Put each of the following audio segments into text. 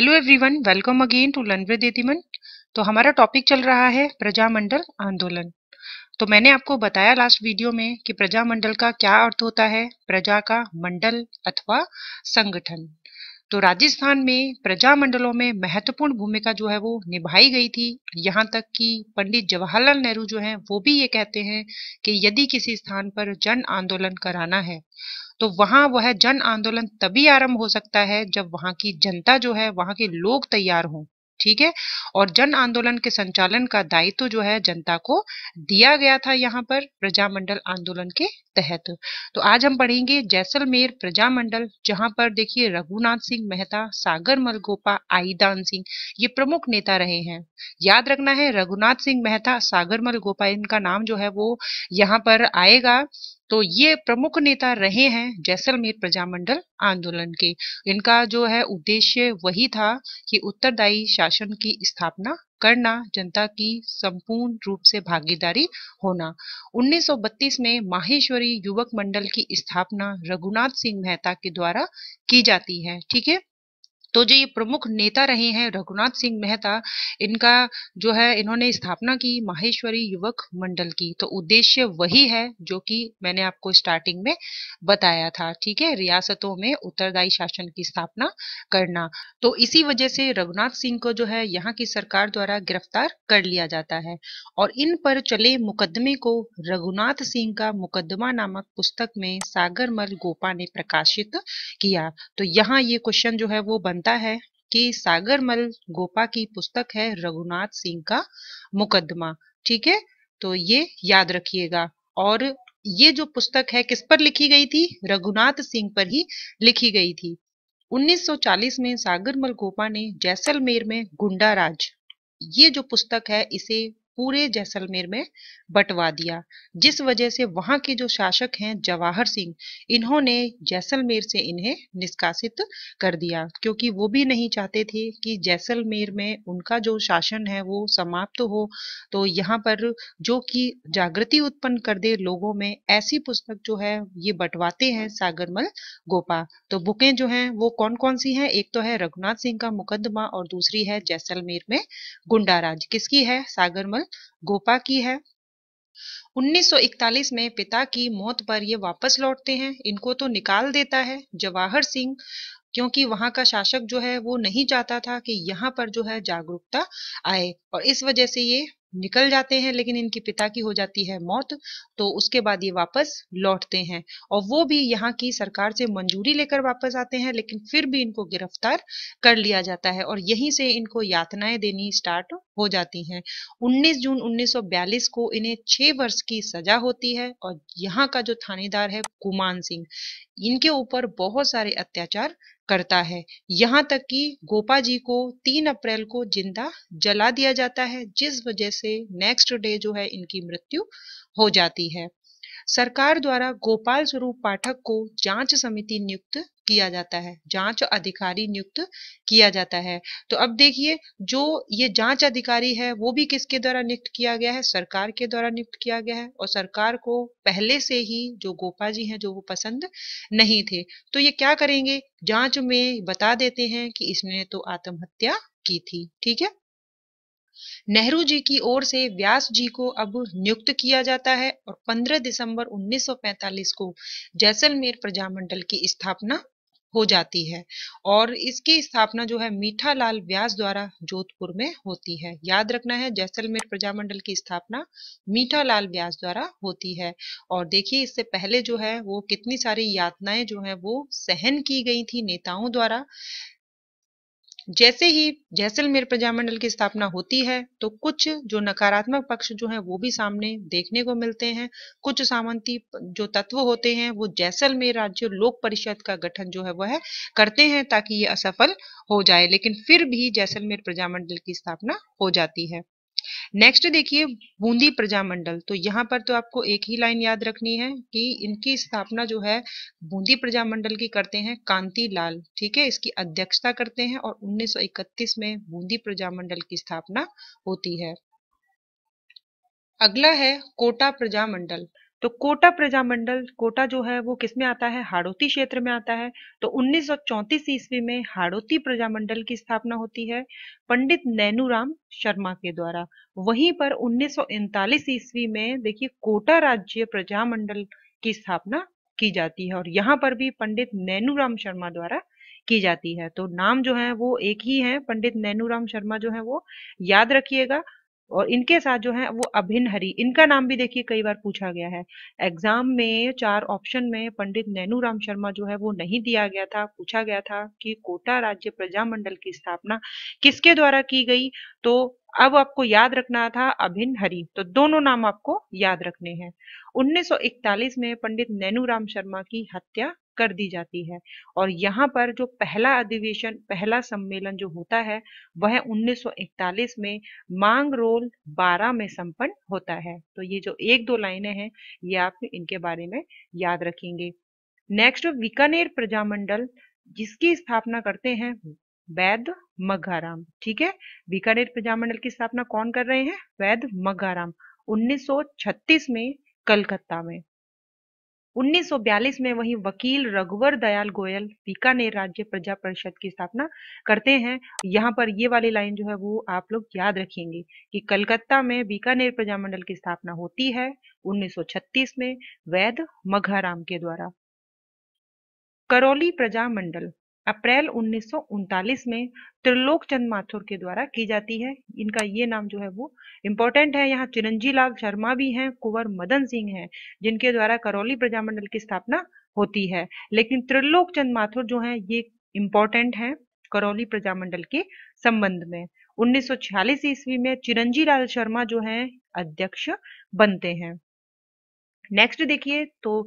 hello everyone welcome again to लनवे देतिमन तो हमारा टॉपिक चल रहा है प्रजामंडल आंदोलन तो मैंने आपको बताया लास्ट वीडियो में कि प्रजामंडल का क्या अर्थ होता है प्रजा का मंडल अथवा संगठन तो राजस्थान में प्रजा मंडलों में महत्वपूर्ण भूमिका जो है वो निभाई गई थी यहाँ तक कि पंडित जवाहरलाल नेहरू जो हैं वो भी ये कहते हैं कि यदि किसी स्थान पर जन आंदोलन कराना है तो वहाँ वह जन आंदोलन तभी आरंभ हो सकता है जब वहाँ की जनता जो है वहाँ के लोग तैयार हों ठीक है और जन आंदोलन के संचालन का दायित्व तो जो है जनता को दिया गया था यहाँ पर प्रजामंडल आंदोलन के तहत तो आज हम पढ़ेंगे जैसलमेर प्रजामंडल जहां पर देखिए रघुनाथ सिंह मेहता सागर मलगोपा आईदान सिंह ये प्रमुख नेता रहे हैं याद रखना है रघुनाथ सिंह मेहता सागर मलगोपा इनका नाम जो है वो यहाँ पर आएगा तो ये प्रमुख नेता रहे हैं जैसलमेर प्रजामंडल आंदोलन के इनका जो है उद्देश्य वही था कि उत्तरदायी शासन की स्थापना करना जनता की संपूर्ण रूप से भागीदारी होना 1932 में माहेश्वरी युवक मंडल की स्थापना रघुनाथ सिंह मेहता के द्वारा की जाती है ठीक है तो जो ये प्रमुख नेता रहे हैं रघुनाथ सिंह मेहता इनका जो है इन्होंने स्थापना की माहेश्वरी युवक मंडल की तो उद्देश्य वही है जो कि मैंने आपको स्टार्टिंग में बताया था ठीक है रियासतों में उत्तरदायी शासन की स्थापना करना तो इसी वजह से रघुनाथ सिंह को जो है यहाँ की सरकार द्वारा गिरफ्तार कर लिया जाता है और इन पर चले मुकदमे को रघुनाथ सिंह का मुकदमा नामक पुस्तक में सागरमल गोपा ने प्रकाशित किया तो यहाँ ये क्वेश्चन जो है वो बन जानता है कि सागरमल गोपा की पुस्तक है रघुनाथ सिंह का मुकदमा ठीक है तो ये याद रखिएगा और ये जो पुस्तक है किस पर लिखी गई थी रघुनाथ सिंह पर ही लिखी गई थी 1940 में सागरमल गोपा ने जैसलमेर में गुंडा राज ये जो पुस्तक है इसे पूरे जैसलमेर में बंटवा दिया जिस वजह से वहां के जो शासक हैं जवाहर सिंह इन्होंने जैसलमेर से इन्हें निष्कासित कर दिया क्योंकि वो भी नहीं चाहते थे कि जैसलमेर में उनका जो शासन है वो समाप्त हो तो यहाँ पर जो कि जागृति उत्पन्न कर दे लोगों में ऐसी पुस्तक जो है ये बंटवाते हैं सागरमल गोपा तो बुकें जो हैं वो कौन कौन सी हैं एक तो है रघुनाथ सिंह का मुकदमा और दूसरी है जैसलमेर में गुंडाराज किसकी है सागरमल गोपा की है 1941 में पिता की मौत पर ये वापस लौटते हैं इनको तो निकाल देता है जवाहर सिंह क्योंकि वहां का शासक जो है वो नहीं चाहता था कि यहाँ पर जो है जागरूकता आए और इस वजह से ये निकल जाते हैं लेकिन इनके पिता की हो जाती है मौत तो उसके बाद ये वापस लौटते हैं और वो भी यहाँ की सरकार से मंजूरी लेकर वापस आते हैं लेकिन फिर भी इनको गिरफ्तार कर लिया जाता है और यहीं से इनको यातनाएं देनी स्टार्ट हो जाती हैं 19 जून 1942 को इन्हें छह वर्ष की सजा होती है और यहाँ का जो थानेदार है कुमान सिंह इनके ऊपर बहुत सारे अत्याचार करता है यहाँ तक कि गोपा जी को 3 अप्रैल को जिंदा जला दिया जाता है जिस वजह से नेक्स्ट डे जो है इनकी मृत्यु हो जाती है सरकार द्वारा गोपाल स्वरूप पाठक को जांच समिति नियुक्त किया जाता है जांच अधिकारी नियुक्त किया जाता है तो अब देखिए जो ये जांच अधिकारी है वो भी किसके द्वारा नियुक्त किया गया है सरकार के द्वारा नियुक्त किया गया है और सरकार को पहले से ही जो गोपा जी हैं जो वो पसंद नहीं थे तो ये क्या करेंगे जांच में बता देते हैं कि इसने तो आत्महत्या की थी ठीक है नेहरू जी की ओर से व्यास जी को अब नियुक्त किया जाता है और 15 दिसंबर 1945 को जैसलमेर प्रजामंडल की स्थापना हो जाती है और इसकी स्थापना जो है लाल व्यास द्वारा जोधपुर में होती है याद रखना है जैसलमेर प्रजामंडल की स्थापना मीठा लाल व्यास द्वारा होती है और देखिए इससे पहले जो है वो कितनी सारी यातनाएं जो है वो सहन की गई थी नेताओं द्वारा जैसे ही जैसलमेर प्रजामंडल की स्थापना होती है तो कुछ जो नकारात्मक पक्ष जो हैं वो भी सामने देखने को मिलते हैं कुछ सामंती जो तत्व होते हैं वो जैसलमेर राज्य लोक परिषद का गठन जो है वह है, करते हैं ताकि ये असफल हो जाए लेकिन फिर भी जैसलमेर प्रजामंडल की स्थापना हो जाती है नेक्स्ट देखिए बूंदी प्रजामंडल तो यहाँ पर तो आपको एक ही लाइन याद रखनी है कि इनकी स्थापना जो है बूंदी प्रजामंडल की करते हैं कांति लाल ठीक है इसकी अध्यक्षता करते हैं और 1931 में बूंदी प्रजामंडल की स्थापना होती है अगला है कोटा प्रजामंडल तो कोटा प्रजामंडल कोटा जो है वो किसमें आता है हाड़ोती क्षेत्र में आता है तो उन्नीस सौ ईस्वी में हाड़ोती प्रजामंडल की स्थापना होती है पंडित नैनूराम शर्मा के द्वारा वहीं पर उन्नीस ईस्वी में देखिए कोटा राज्य प्रजामंडल की स्थापना की जाती है और यहाँ पर भी पंडित नैनूराम शर्मा द्वारा की जाती है तो नाम जो है वो एक ही है पंडित नैनूराम शर्मा जो है वो याद रखिएगा और इनके साथ जो है वो अभिन हरी इनका नाम भी देखिए कई बार पूछा गया है एग्जाम में चार ऑप्शन में पंडित नैनू राम शर्मा जो है वो नहीं दिया गया था पूछा गया था कि कोटा राज्य प्रजा मंडल की स्थापना किसके द्वारा की गई तो अब आपको याद रखना था अभिन हरी तो दोनों नाम आपको याद रखने हैं 1941 में पंडित नैनू राम शर्मा की हत्या कर दी जाती है और यहाँ पर जो पहला अधिवेशन पहला सम्मेलन जो होता है वह 1941 में मांग रोल 12 में संपन्न होता है तो ये जो एक दो लाइनें हैं ये आप इनके बारे में याद रखेंगे नेक्स्ट बीकानेर प्रजामंडल जिसकी स्थापना करते हैं वैद मघाराम ठीक है बीकानेर प्रजामंडल की स्थापना कौन कर रहे हैं वैद मघाराम 1936 में कलकत्ता में 1942 में वही वकील रघुवर दयाल गोयल बीकानेर राज्य प्रजा परिषद की स्थापना करते हैं यहाँ पर ये वाली लाइन जो है वो आप लोग याद रखेंगे कि कलकत्ता में बीकानेर प्रजा मंडल की स्थापना होती है 1936 में वैद मघाराम के द्वारा करौली प्रजा मंडल अप्रैल उन्नीस में त्रिलोक चंद माथुर के द्वारा की जाती है इनका ये नाम जो है वो इम्पोर्टेंट है यहाँ चिरंजी लाल शर्मा भी हैं कुंवर मदन सिंह हैं जिनके द्वारा करौली प्रजामंडल की स्थापना होती है लेकिन त्रिलोक चंद माथुर जो हैं ये इम्पोर्टेंट हैं करौली प्रजामंडल के संबंध में उन्नीस ईस्वी में चिरंजी लाल शर्मा जो है अध्यक्ष बनते हैं नेक्स्ट देखिए तो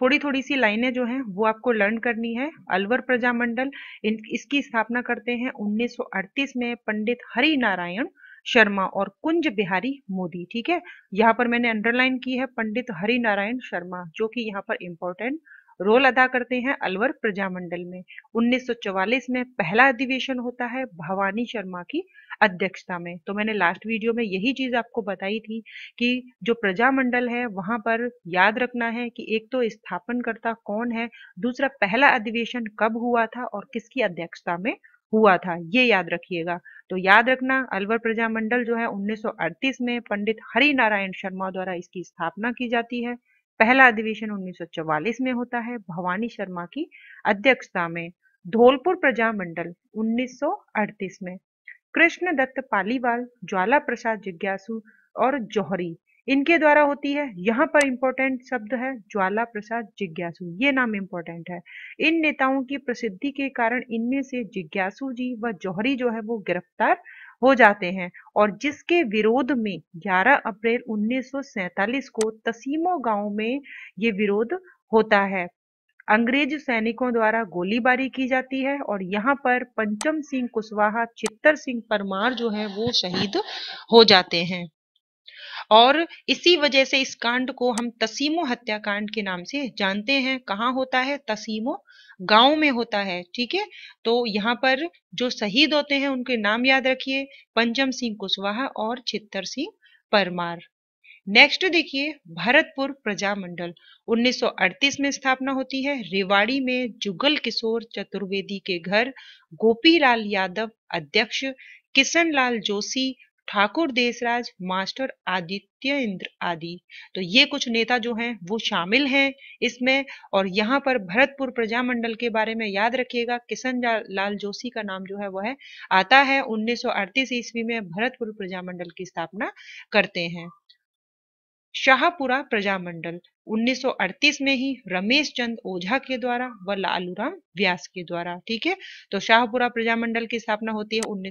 थोड़ी थोड़ी सी लाइनें जो हैं वो आपको लर्न करनी है अलवर प्रजामंडल इन इसकी स्थापना करते हैं 1938 में पंडित हरि नारायण शर्मा और कुंज बिहारी मोदी ठीक है यहाँ पर मैंने अंडरलाइन की है पंडित हरि नारायण शर्मा जो कि यहाँ पर इम्पोर्टेंट रोल अदा करते हैं अलवर प्रजामंडल में 1944 में पहला अधिवेशन होता है भवानी शर्मा की अध्यक्षता में तो मैंने लास्ट वीडियो में यही चीज आपको बताई थी कि जो प्रजामंडल है वहां पर याद रखना है कि एक तो स्थापनकर्ता कौन है दूसरा पहला अधिवेशन कब हुआ था और किसकी अध्यक्षता में हुआ था ये याद रखिएगा तो याद रखना अलवर प्रजामंडल जो है 1938 में पंडित हरि नारायण शर्मा द्वारा इसकी स्थापना की जाती है पहला अधिवेशन 1944 में होता है भवानी शर्मा की अध्यक्षता में धौलपुर प्रजामंडल 1938 में कृष्ण दत्त पालीवाल ज्वाला प्रसाद जिज्ञासु और जौहरी इनके द्वारा होती है यहाँ पर इम्पोर्टेंट शब्द है ज्वाला प्रसाद जिज्ञासु ये नाम इम्पोर्टेंट है इन नेताओं की प्रसिद्धि के कारण इनमें से जिज्ञासु जी व जौहरी जो है वो गिरफ्तार हो जाते हैं और जिसके विरोध में 11 अप्रैल 1947 को तसीमो गांव में ये विरोध होता है अंग्रेज सैनिकों द्वारा गोलीबारी की जाती है और यहाँ पर पंचम सिंह कुशवाहा चित्तर सिंह परमार जो है वो शहीद हो जाते हैं और इसी वजह से इस कांड को हम तसीमो हत्याकांड के नाम से जानते हैं कहाँ होता है तसीमो गांव में होता है ठीक है तो यहाँ पर जो शहीद होते हैं उनके नाम याद रखिए पंचम सिंह कुशवाहा और चित्तर सिंह परमार नेक्स्ट देखिए भरतपुर प्रजा मंडल 1938 में स्थापना होती है रेवाड़ी में जुगल किशोर चतुर्वेदी के घर गोपीलाल यादव अध्यक्ष किशन लाल जोशी ठाकुर देशराज मास्टर आदित्य इंद्र आदि तो ये कुछ नेता जो हैं वो शामिल हैं इसमें और यहाँ पर भरतपुर प्रजामंडल के बारे में याद रखिएगा किशन लाल जोशी का नाम जो है वह है आता है 1938 ईस्वी में भरतपुर प्रजामंडल की स्थापना करते हैं शाहपुरा प्रजामंडल 1938 में ही रमेश चंद ओझा के द्वारा व लालूराम व्यास के द्वारा ठीक है तो शाहपुरा प्रजामंडल की स्थापना होती है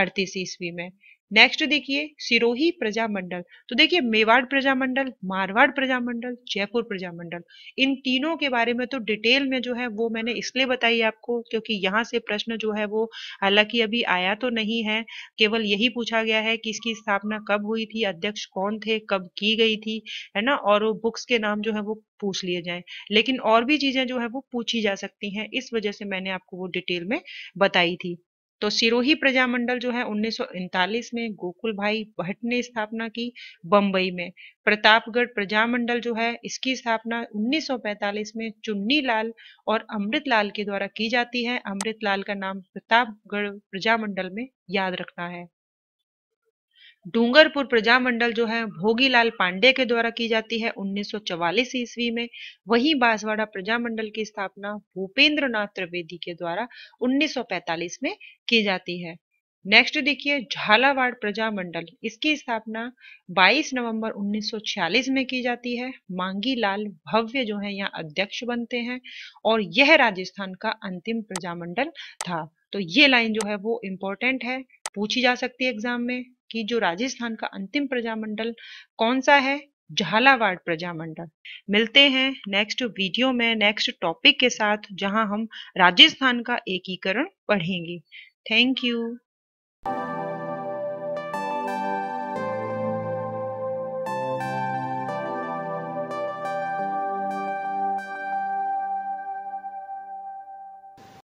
1938 ईस्वी में नेक्स्ट देखिए सिरोही प्रजामंडल तो देखिए मेवाड़ प्रजामंडल मारवाड़ प्रजामंडल जयपुर प्रजामंडल इन तीनों के बारे में तो डिटेल में जो है वो मैंने इसलिए बताई आपको क्योंकि यहाँ से प्रश्न जो है वो हालांकि अभी आया तो नहीं है केवल यही पूछा गया है कि इसकी स्थापना कब हुई थी अध्यक्ष कौन थे कब की गई थी है ना और वो बुक्स के नाम जो है वो पूछ लिए जाए लेकिन और भी चीजें जो है वो पूछी जा सकती हैं इस वजह से मैंने आपको वो डिटेल में बताई थी तो सिरोही प्रजामंडल जो है उन्नीस में गोकुल भाई भट्ट ने स्थापना की बंबई में प्रतापगढ़ प्रजामंडल जो है इसकी स्थापना 1945 में चुन्नी लाल और अमृत लाल के द्वारा की जाती है अमृत लाल का नाम प्रतापगढ़ प्रजामंडल में याद रखना है डूंगरपुर प्रजामंडल जो है भोगीलाल पांडे के द्वारा की जाती है 1944 ईस्वी में वहीं बांसवाड़ा प्रजामंडल की स्थापना भूपेंद्र नाथ त्रिवेदी के द्वारा 1945 में की जाती है नेक्स्ट देखिए झालावाड़ प्रजामंडल इसकी स्थापना 22 नवंबर 1946 में की जाती है मांगी लाल भव्य जो है यहाँ अध्यक्ष बनते हैं और यह राजस्थान का अंतिम प्रजामंडल था तो ये लाइन जो है वो इम्पोर्टेंट है पूछी जा सकती है एग्जाम में कि जो राजस्थान का अंतिम प्रजामंडल कौन सा है झालावाड़ प्रजामंडल मिलते हैं नेक्स्ट वीडियो में नेक्स्ट टॉपिक के साथ जहां हम राजस्थान का एकीकरण पढ़ेंगे थैंक यू